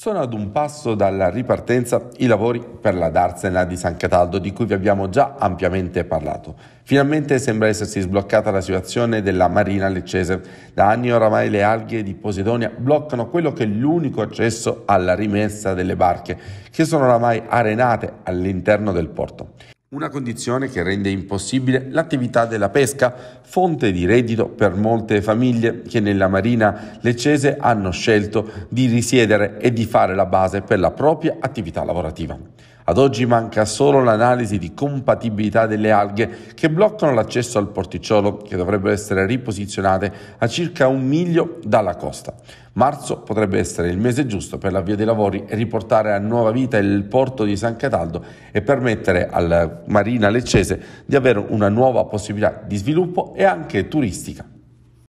Sono ad un passo dalla ripartenza i lavori per la darsena di San Cataldo di cui vi abbiamo già ampiamente parlato. Finalmente sembra essersi sbloccata la situazione della marina leccese. Da anni oramai le alghe di Posidonia bloccano quello che è l'unico accesso alla rimessa delle barche, che sono oramai arenate all'interno del porto. Una condizione che rende impossibile l'attività della pesca, fonte di reddito per molte famiglie che nella marina leccese hanno scelto di risiedere e di fare la base per la propria attività lavorativa. Ad oggi manca solo l'analisi di compatibilità delle alghe che bloccano l'accesso al porticciolo che dovrebbero essere riposizionate a circa un miglio dalla costa. Marzo potrebbe essere il mese giusto per l'avvio dei lavori e riportare a nuova vita il porto di San Cataldo e permettere alla Marina Leccese di avere una nuova possibilità di sviluppo e anche turistica.